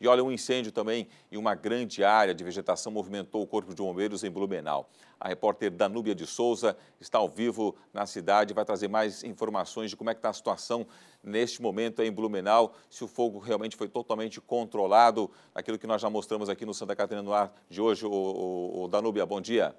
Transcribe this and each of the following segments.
E olha, um incêndio também em uma grande área de vegetação movimentou o Corpo de Bombeiros em Blumenau. A repórter Danúbia de Souza está ao vivo na cidade e vai trazer mais informações de como é que está a situação neste momento em Blumenau, se o fogo realmente foi totalmente controlado, aquilo que nós já mostramos aqui no Santa Catarina no Ar de hoje. O, o, o Danúbia, bom dia.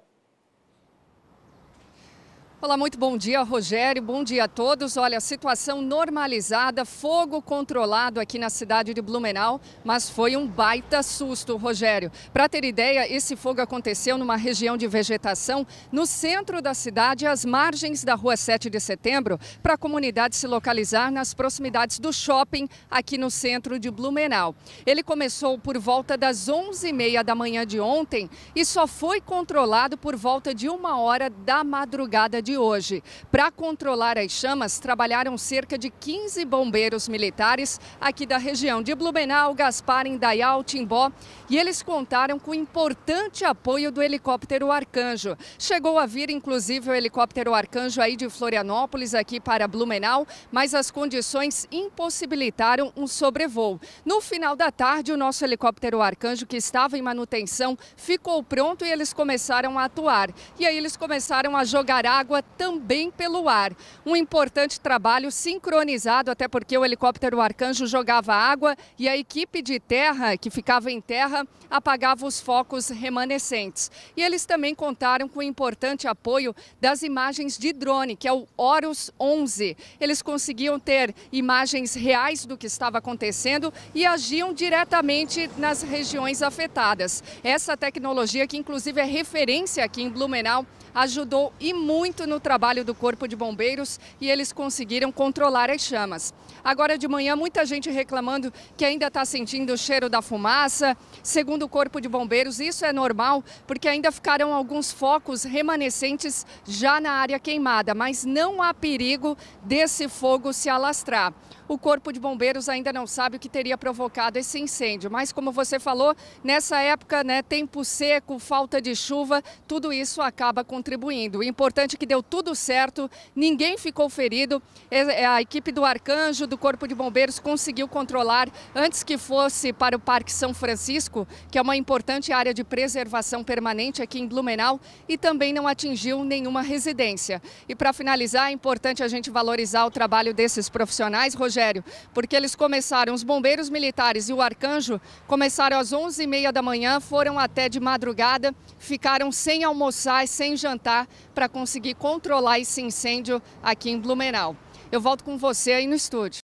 Olá, muito bom dia, Rogério. Bom dia a todos. Olha, situação normalizada, fogo controlado aqui na cidade de Blumenau, mas foi um baita susto, Rogério. Para ter ideia, esse fogo aconteceu numa região de vegetação no centro da cidade, às margens da Rua 7 de Setembro, para a comunidade se localizar nas proximidades do shopping aqui no centro de Blumenau. Ele começou por volta das 11h30 da manhã de ontem e só foi controlado por volta de uma hora da madrugada de hoje. Para controlar as chamas, trabalharam cerca de 15 bombeiros militares aqui da região de Blumenau, Gaspar, Indaial, Timbó, e eles contaram com o importante apoio do helicóptero Arcanjo. Chegou a vir, inclusive, o helicóptero Arcanjo aí de Florianópolis aqui para Blumenau, mas as condições impossibilitaram um sobrevoo. No final da tarde, o nosso helicóptero Arcanjo, que estava em manutenção, ficou pronto e eles começaram a atuar. E aí eles começaram a jogar água água, também pelo ar. Um importante trabalho sincronizado, até porque o helicóptero Arcanjo jogava água e a equipe de terra, que ficava em terra, apagava os focos remanescentes. E eles também contaram com o importante apoio das imagens de drone, que é o Horus 11. Eles conseguiam ter imagens reais do que estava acontecendo e agiam diretamente nas regiões afetadas. Essa tecnologia, que inclusive é referência aqui em Blumenau, ajudou e muito no trabalho do Corpo de Bombeiros e eles conseguiram controlar as chamas. Agora de manhã, muita gente reclamando que ainda está sentindo o cheiro da fumaça. Segundo o Corpo de Bombeiros, isso é normal porque ainda ficarão alguns focos remanescentes já na área queimada, mas não há perigo desse fogo se alastrar. O Corpo de Bombeiros ainda não sabe o que teria provocado esse incêndio, mas como você falou, nessa época, né, tempo seco, falta de chuva, tudo isso acaba com contribuindo. O importante é que deu tudo certo, ninguém ficou ferido. É, é, a equipe do Arcanjo, do Corpo de Bombeiros, conseguiu controlar antes que fosse para o Parque São Francisco, que é uma importante área de preservação permanente aqui em Blumenau, e também não atingiu nenhuma residência. E para finalizar, é importante a gente valorizar o trabalho desses profissionais, Rogério, porque eles começaram, os bombeiros militares e o Arcanjo, começaram às 11h30 da manhã, foram até de madrugada, ficaram sem almoçar e sem jantar para conseguir controlar esse incêndio aqui em Blumenau. Eu volto com você aí no estúdio.